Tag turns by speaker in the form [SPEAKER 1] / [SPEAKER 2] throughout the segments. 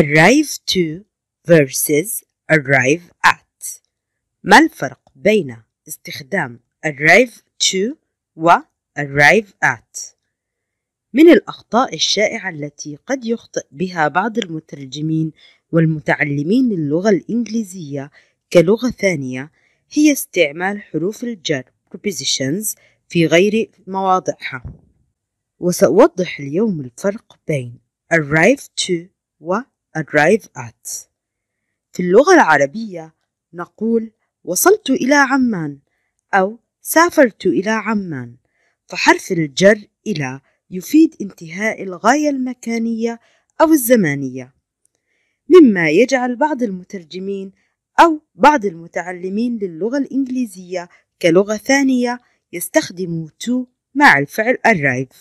[SPEAKER 1] arrive to versus arrive at ما الفرق بين استخدام arrive to و arrive at من الأخطاء الشائعة التي قد يخطئ بها بعض المترجمين والمتعلمين للغة الإنجليزية كلغة ثانية هي استعمال حروف الجر prepositions في غير مواضعها وسأوضح اليوم الفرق بين arrive to و arrive at في اللغة العربية نقول وصلت إلى عمان أو سافرت إلى عمان فحرف الجر إلى يفيد انتهاء الغاية المكانية أو الزمانية مما يجعل بعض المترجمين أو بعض المتعلمين للغة الإنجليزية كلغة ثانية يستخدموا to مع الفعل arrive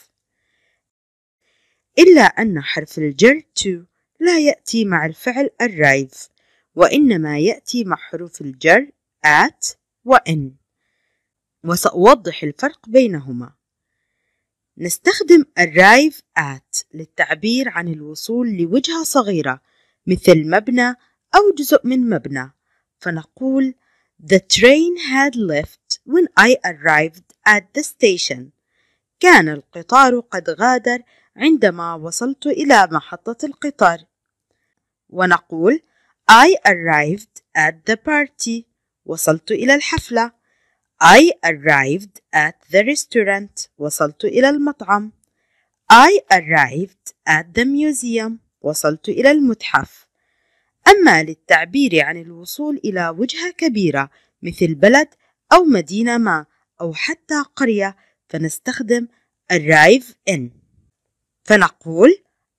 [SPEAKER 1] إلا أن حرف الجر to لا يأتي مع الفعل arrive وإنما يأتي مع حروف الجر at وإن وسأوضح الفرق بينهما نستخدم arrive at للتعبير عن الوصول لوجهة صغيرة مثل مبنى أو جزء من مبنى فنقول The train had left when I arrived at the station. كان القطار قد غادر عندما وصلت إلى محطة القطار ونقول I arrived at the party وصلت إلى الحفلة I arrived at the restaurant وصلت إلى المطعم I arrived at the museum وصلت إلى المتحف أما للتعبير عن الوصول إلى وجهة كبيرة مثل بلد أو مدينة ما أو حتى قرية فنستخدم arrive in فنقول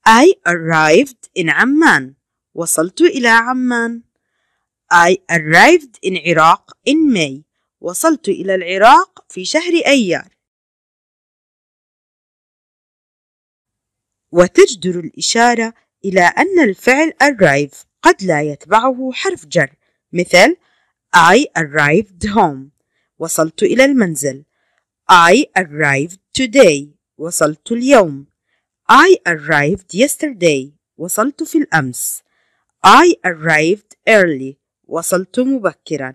[SPEAKER 1] I arrived in عمان وصلت إلى عمان I arrived in عراق in May وصلت إلى العراق في شهر أيار وتجدر الإشارة إلى أن الفعل arrive قد لا يتبعه حرف جر مثل I arrived home وصلت إلى المنزل I arrived today وصلت اليوم I arrived yesterday وصلت في الأمس I arrived early وصلت مبكرا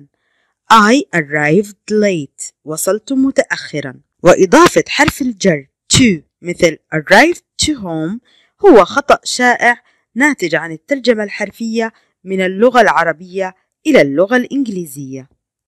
[SPEAKER 1] I arrived late وصلت متأخرا وإضافة حرف الجر to مثل arrived to home هو خطأ شائع ناتج عن الترجمة الحرفية من اللغة العربية إلى اللغة الإنجليزية